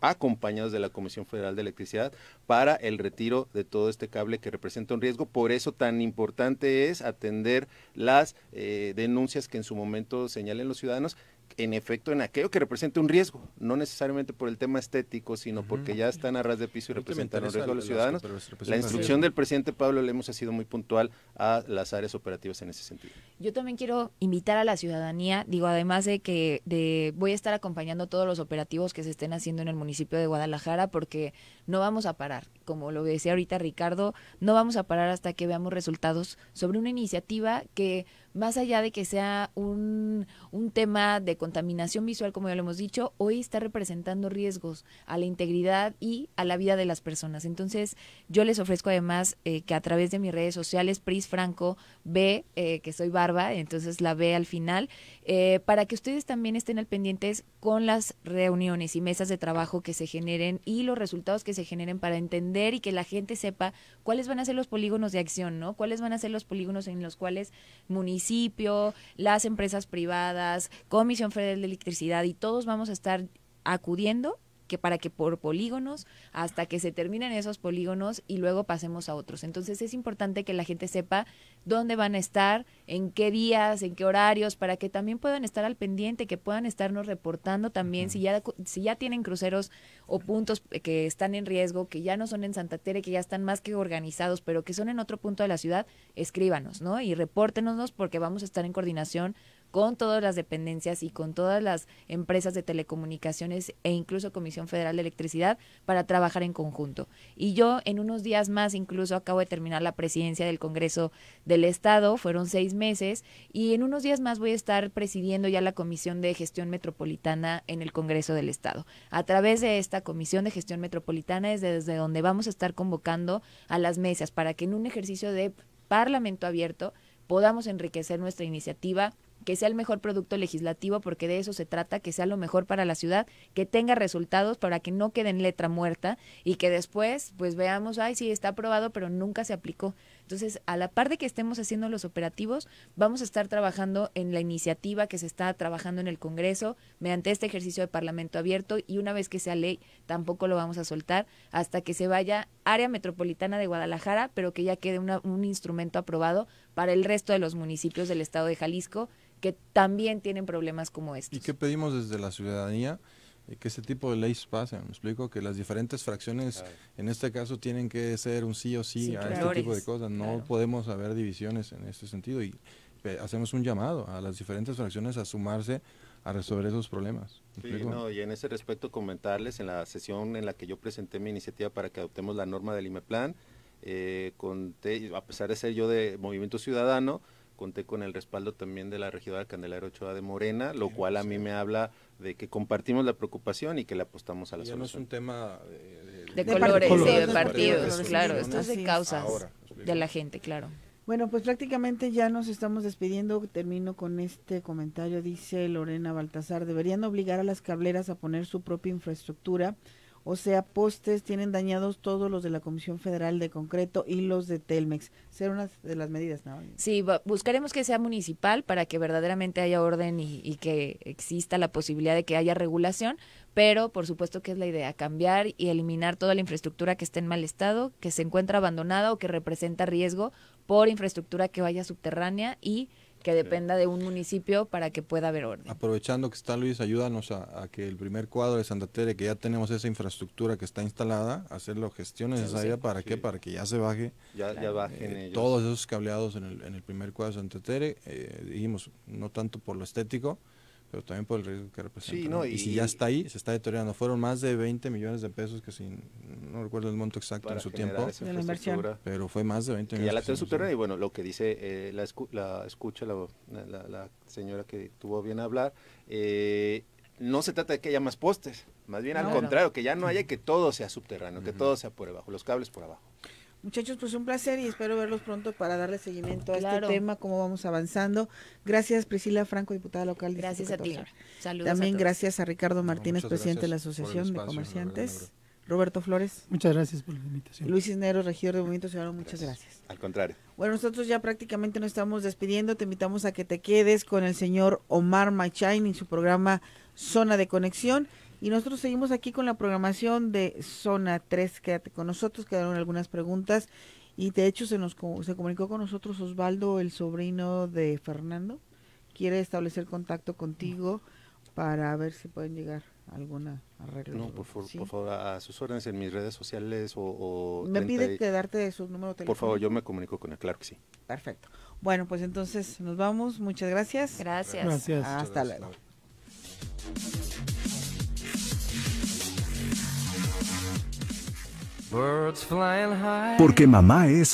acompañados de la Comisión Federal de Electricidad para el retiro de todo este cable que representa un riesgo. Por eso tan importante es atender las eh, denuncias que en su momento señalen los ciudadanos en efecto en aquello que represente un riesgo, no necesariamente por el tema estético, sino porque ya están a ras de piso y representan un riesgo a los, ciudadanos. la instrucción del presidente Pablo Lemos ha sido muy puntual a las áreas operativas en ese sentido. Yo también quiero invitar a la ciudadanía, digo, además de que de, voy a estar acompañando todos los operativos que se estén haciendo en el municipio de Guadalajara, porque no vamos a parar, como lo decía ahorita Ricardo, no vamos a parar hasta que veamos resultados sobre una iniciativa que más allá de que sea un, tema de contaminación visual, como ya lo hemos dicho, hoy está representando riesgos a la integridad y a la vida de las personas. Entonces, yo les ofrezco además eh, que a través de mis redes sociales, Pris Franco ve eh, que soy barba, entonces la ve al final, eh, para que ustedes también estén al pendientes con las reuniones y mesas de trabajo que se generen y los resultados que se generen para entender y que la gente sepa cuáles van a ser los polígonos de acción, ¿no? Cuáles van a ser los polígonos en los cuales municipios las empresas privadas, Comisión Federal de Electricidad y todos vamos a estar acudiendo que para que por polígonos hasta que se terminen esos polígonos y luego pasemos a otros. Entonces es importante que la gente sepa dónde van a estar, en qué días, en qué horarios, para que también puedan estar al pendiente, que puedan estarnos reportando también si ya si ya tienen cruceros o puntos que están en riesgo, que ya no son en Santa Tere, que ya están más que organizados, pero que son en otro punto de la ciudad, escríbanos, ¿no? Y repórtenos porque vamos a estar en coordinación con todas las dependencias y con todas las empresas de telecomunicaciones e incluso Comisión Federal de Electricidad para trabajar en conjunto. Y yo en unos días más incluso acabo de terminar la presidencia del Congreso del Estado, fueron seis meses, y en unos días más voy a estar presidiendo ya la Comisión de Gestión Metropolitana en el Congreso del Estado. A través de esta Comisión de Gestión Metropolitana es desde donde vamos a estar convocando a las mesas para que en un ejercicio de parlamento abierto podamos enriquecer nuestra iniciativa que sea el mejor producto legislativo, porque de eso se trata, que sea lo mejor para la ciudad, que tenga resultados para que no quede en letra muerta y que después pues veamos, ay, sí, está aprobado, pero nunca se aplicó. Entonces, a la par de que estemos haciendo los operativos, vamos a estar trabajando en la iniciativa que se está trabajando en el Congreso mediante este ejercicio de Parlamento abierto y una vez que sea ley, tampoco lo vamos a soltar hasta que se vaya área metropolitana de Guadalajara, pero que ya quede un instrumento aprobado para el resto de los municipios del estado de Jalisco que también tienen problemas como estos. ¿Y qué pedimos desde la ciudadanía? Eh, que ese tipo de leyes pasen. Me explico que las diferentes fracciones, en este caso, tienen que ser un sí o sí, a este tipo de cosas. No podemos haber divisiones en este sentido y hacemos un llamado a las diferentes fracciones a sumarse a resolver esos problemas. Sí, no, y en ese respecto comentarles en la sesión en la que yo presenté mi iniciativa para que adoptemos la norma del IMEPLAN, eh, conté, a pesar de ser yo de Movimiento Ciudadano, conté con el respaldo también de la regidora Candelaria Ochoa de Morena, lo cual a mí me habla de que compartimos la preocupación y que le apostamos a la ya no es un tema eh, de, colores, de partidos, claro, esto es de causas de la gente, claro. Bueno, pues prácticamente ya nos estamos despidiendo. Termino con este comentario, dice Lorena Baltasar. Deberían obligar a las cableras a poner su propia infraestructura o sea, postes tienen dañados todos los de la Comisión Federal de Concreto y los de Telmex. ¿Ser una de las medidas, ¿no? Sí, buscaremos que sea municipal para que verdaderamente haya orden y, que exista la posibilidad de que haya regulación, pero por supuesto que es la idea, cambiar y eliminar toda la infraestructura que esté en mal estado, que se encuentra abandonada o que representa riesgo por infraestructura que vaya subterránea y que dependa de un municipio para que pueda haber orden. Aprovechando que está Luis, ayúdanos a, que el primer cuadro de Santa Tere, que ya tenemos esa infraestructura que está instalada, hacer la gestión necesaria para que para que ya se baje eh, todos esos cableados en el, primer cuadro de Santa Tere. Eh, dijimos, no tanto por lo estético, pero también por el riesgo que representa. Y, si ya está ahí, se está deteriorando. Fueron más de 20 millones de pesos, que si no recuerdo el monto exacto en su tiempo, pero fue más de 20 millones. Y ya la tiene subterránea, y bueno, lo que dice eh, la, escucha la, señora que tuvo bien a hablar, eh, no se trata de que haya más postes, más bien al contrario, que ya no haya que todo sea subterráneo, que todo sea por abajo, los cables por abajo. Muchachos, pues un placer y espero verlos pronto para darle seguimiento a este tema, cómo vamos avanzando. Gracias Priscila Franco, diputada local. De gracias a ti. Saludos También gracias a Ricardo Martínez, presidente de la Asociación de Comerciantes. Roberto Flores. Muchas gracias por la invitación. Luis Cisneros, regidor de Movimiento Ciudadano, muchas gracias. gracias. Al contrario. Bueno, nosotros ya prácticamente nos estamos despidiendo. Te invitamos a que te quedes con el señor Omar Machain en su programa Zona de Conexión. Y nosotros seguimos aquí con la programación de Zona 3. Quédate con nosotros, quedaron algunas preguntas. Y de hecho se nos se comunicó con nosotros Osvaldo, el sobrino de Fernando. Quiere establecer contacto contigo para ver si pueden llegar alguna arreglo. No, por, favor, a sus órdenes en mis redes sociales o... me pide que darte su número teléfono. Por favor, yo me comunico con él, claro que sí. Perfecto. Bueno, pues entonces nos vamos. Muchas gracias. Gracias. gracias. Hasta luego. Porque mamá es...